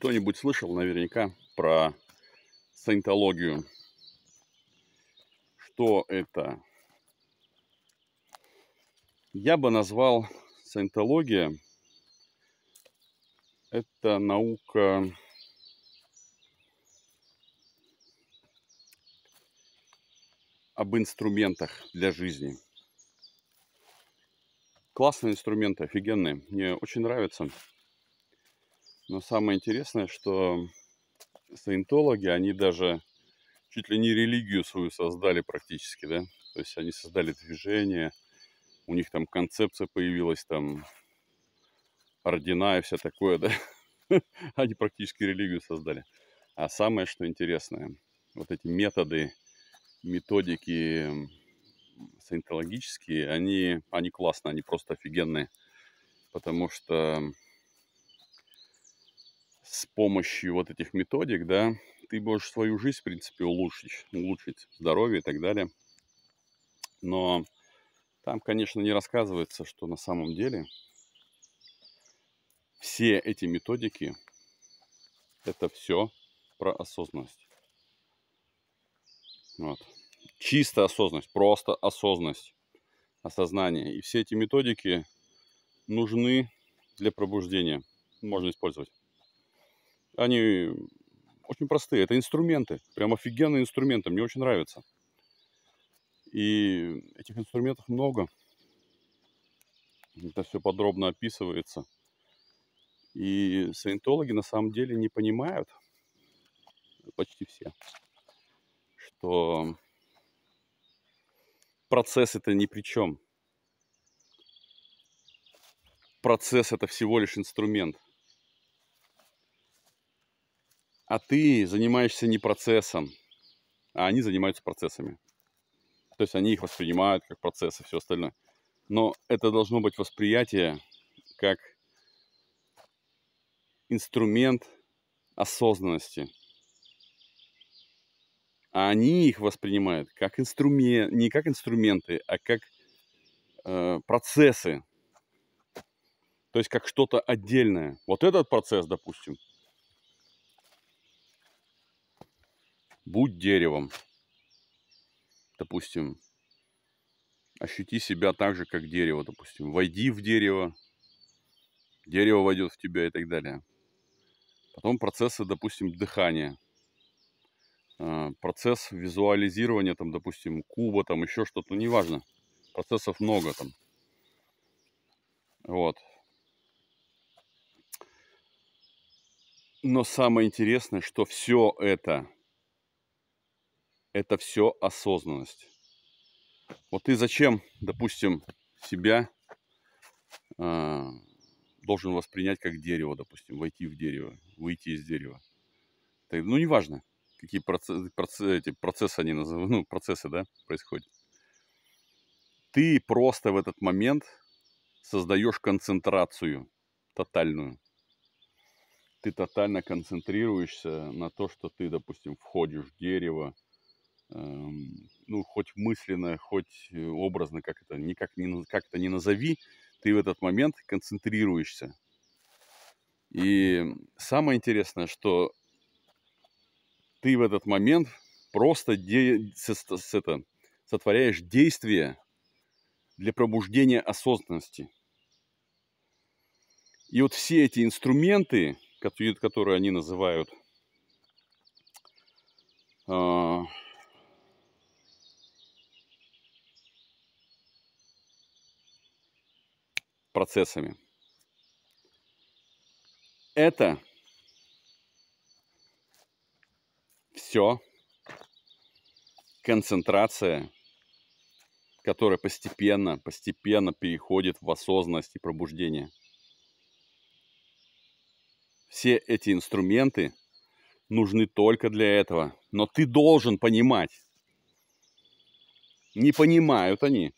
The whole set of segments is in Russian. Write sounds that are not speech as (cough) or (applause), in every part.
Кто-нибудь слышал наверняка про саентологию? Что это? Я бы назвал саентология это наука об инструментах для жизни. Классные инструменты, офигенные. Мне очень нравятся. Но самое интересное, что саентологи, они даже чуть ли не религию свою создали практически, да? То есть они создали движение, у них там концепция появилась, там ордена и все такое, да? (laughs) Они практически религию создали. А самое, что интересное, вот эти методы, методики саентологические, они, они классные, они просто офигенные. Потому что с помощью вот этих методик, да, ты можешь свою жизнь, в принципе, улучшить, улучшить здоровье и так далее. Но там, конечно, не рассказывается, что на самом деле все эти методики – это все про осознанность. Вот. Чисто осознанность, просто осознанность, осознание. И все эти методики нужны для пробуждения. Можно использовать. Они очень простые. Это инструменты. Прям офигенные инструменты. Мне очень нравятся. И этих инструментов много. Это все подробно описывается. И саентологи на самом деле не понимают, почти все, что процесс это ни при чем. Процесс это всего лишь инструмент – а ты занимаешься не процессом, а они занимаются процессами. То есть они их воспринимают как процессы, все остальное. Но это должно быть восприятие как инструмент осознанности. А они их воспринимают как инструмент, не как инструменты, а как э, процессы. То есть как что-то отдельное. Вот этот процесс, допустим, Будь деревом. Допустим, ощути себя так же, как дерево, допустим. Войди в дерево, дерево войдет в тебя и так далее. Потом процессы, допустим, дыхания. А, процесс визуализирования, там, допустим, куба, там, еще что-то, ну, неважно. Процессов много там. Вот. Но самое интересное, что все это это все осознанность. Вот ты зачем, допустим, себя э, должен воспринять как дерево, допустим, войти в дерево, выйти из дерева. Так, ну, неважно, какие процессы, процессы, эти процессы они называют, ну, процессы, да, происходят. Ты просто в этот момент создаешь концентрацию тотальную. Ты тотально концентрируешься на то, что ты, допустим, входишь в дерево, Эм, ну, хоть мысленно, хоть э, образно, как это, никак не, как это не назови, ты в этот момент концентрируешься. И самое интересное, что ты в этот момент просто де- с- с- это, сотворяешь действие для пробуждения осознанности. И вот все эти инструменты, которые они называют э, процессами. Это все концентрация, которая постепенно, постепенно переходит в осознанность и пробуждение. Все эти инструменты нужны только для этого. Но ты должен понимать. Не понимают они.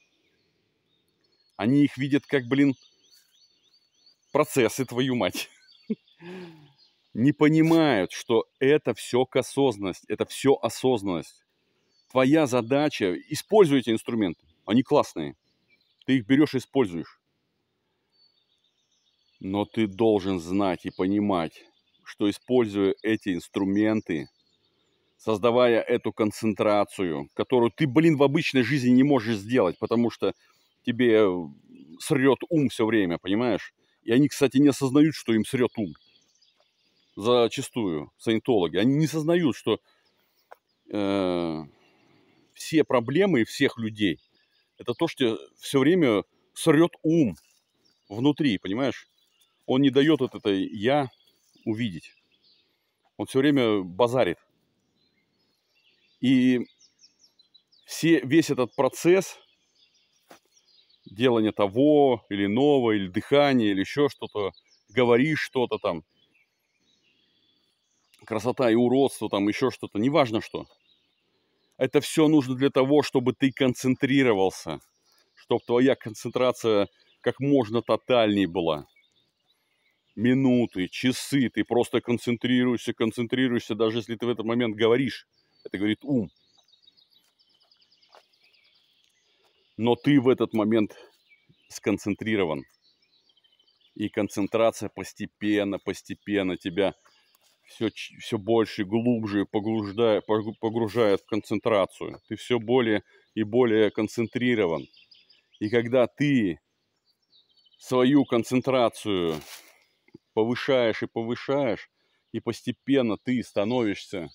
Они их видят как, блин, процессы, твою мать, не понимают, что это все к осознанности, это все осознанность. Твоя задача, используй эти инструменты, они классные. Ты их берешь и используешь. Но ты должен знать и понимать, что используя эти инструменты, создавая эту концентрацию, которую ты, блин, в обычной жизни не можешь сделать, потому что тебе э, срет ум все время, понимаешь? И они, кстати, не осознают, что им срет ум. Зачастую саентологи. Они не осознают, что э, все проблемы всех людей – это то, что все время срет ум внутри, понимаешь? Он не дает вот это «я» увидеть. Он все время базарит. И все, весь этот процесс – делание того или иного, или дыхание, или еще что-то, говоришь что-то там, красота и уродство, там еще что-то, неважно что. Это все нужно для того, чтобы ты концентрировался, чтобы твоя концентрация как можно тотальней была. Минуты, часы, ты просто концентрируешься, концентрируешься, даже если ты в этот момент говоришь. Это говорит ум. но ты в этот момент сконцентрирован. И концентрация постепенно, постепенно тебя все, все больше, глубже погружает, погружает в концентрацию. Ты все более и более концентрирован. И когда ты свою концентрацию повышаешь и повышаешь, и постепенно ты становишься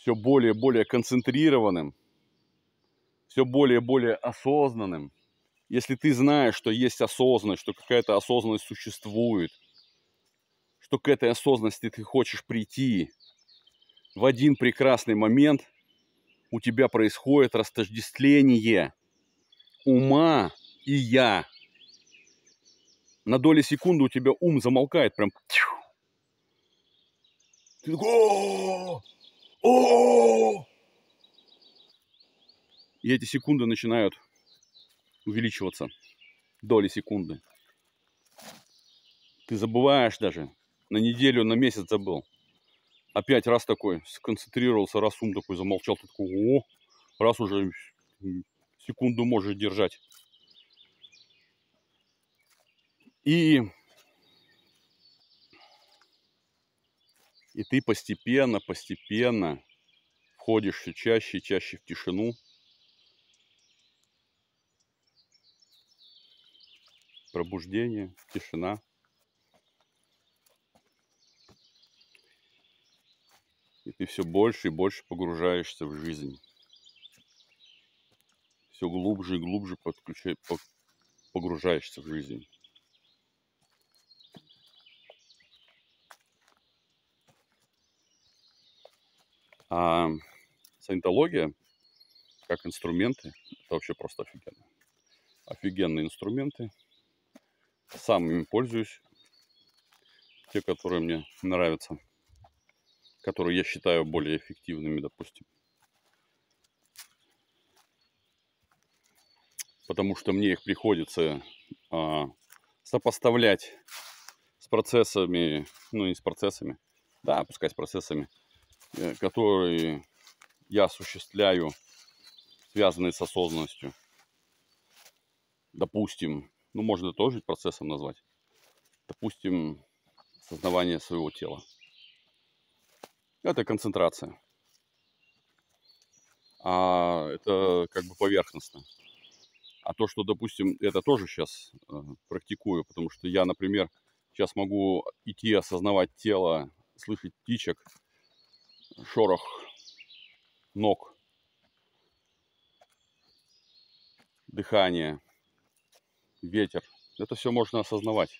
все более и более концентрированным, все более и более осознанным. Если ты знаешь, что есть осознанность, что какая-то осознанность существует, что к этой осознанности ты хочешь прийти, в один прекрасный момент у тебя происходит растождествление ума и я. На доли секунды у тебя ум замолкает, прям ты такой, о, о, и эти секунды начинают увеличиваться. Доли секунды. Ты забываешь даже. На неделю, на месяц забыл. Опять раз такой сконцентрировался, раз ум такой замолчал. Ты такой, о, раз уже секунду можешь держать. И, и ты постепенно, постепенно входишь все чаще и чаще в тишину, пробуждение, тишина. И ты все больше и больше погружаешься в жизнь. Все глубже и глубже подключай, погружаешься в жизнь. А саентология как инструменты, это вообще просто офигенно. Офигенные инструменты – самыми пользуюсь. Те, которые мне нравятся. Которые я считаю более эффективными, допустим. Потому что мне их приходится а, сопоставлять с процессами, ну не с процессами, да, пускай с процессами, э, которые я осуществляю, связанные с осознанностью. Допустим, ну, можно это тоже процессом назвать, допустим, сознавание своего тела. Это концентрация. А это как бы поверхностно. А то, что, допустим, это тоже сейчас э, практикую, потому что я, например, сейчас могу идти осознавать тело, слышать птичек, шорох ног, дыхание – ветер. Это все можно осознавать.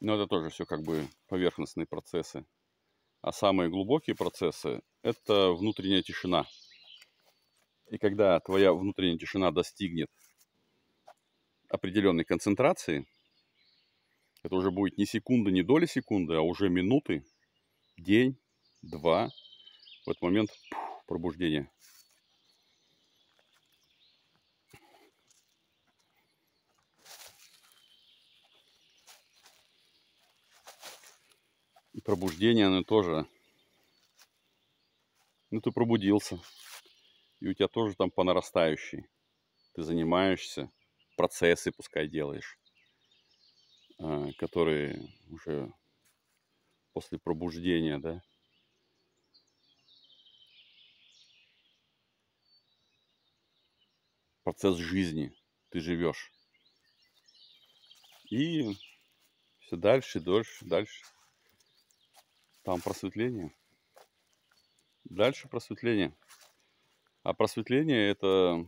Но это тоже все как бы поверхностные процессы. А самые глубокие процессы – это внутренняя тишина. И когда твоя внутренняя тишина достигнет определенной концентрации, это уже будет не секунда, не доли секунды, а уже минуты, день, два. В этот момент пух, пробуждение – пробуждение, оно тоже... Ну, ты пробудился. И у тебя тоже там по нарастающей. Ты занимаешься, процессы пускай делаешь, а, которые уже после пробуждения, да, процесс жизни ты живешь. И все дальше, дольше, дальше. Там просветление. Дальше просветление. А просветление это...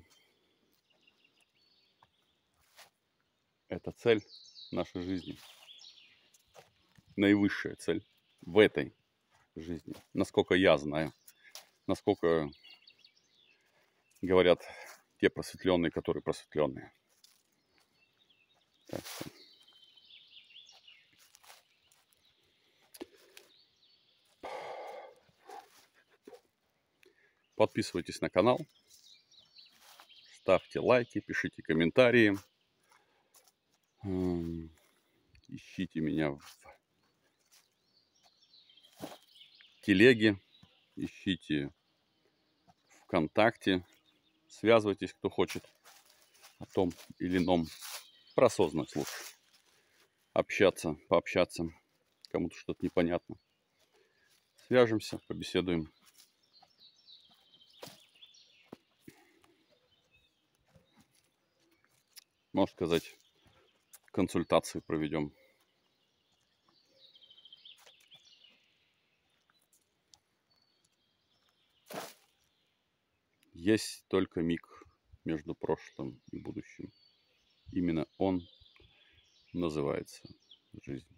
Это цель нашей жизни. Наивысшая цель в этой жизни. Насколько я знаю. Насколько говорят те просветленные, которые просветленные. Так что... Подписывайтесь на канал, ставьте лайки, пишите комментарии. Эм, ищите меня в телеге, ищите ВКонтакте, связывайтесь, кто хочет о том или ином. Про осознанность лучше. Общаться, пообщаться. Кому-то что-то непонятно. Свяжемся, побеседуем. можно сказать, консультации проведем. Есть только миг между прошлым и будущим. Именно он называется жизнь.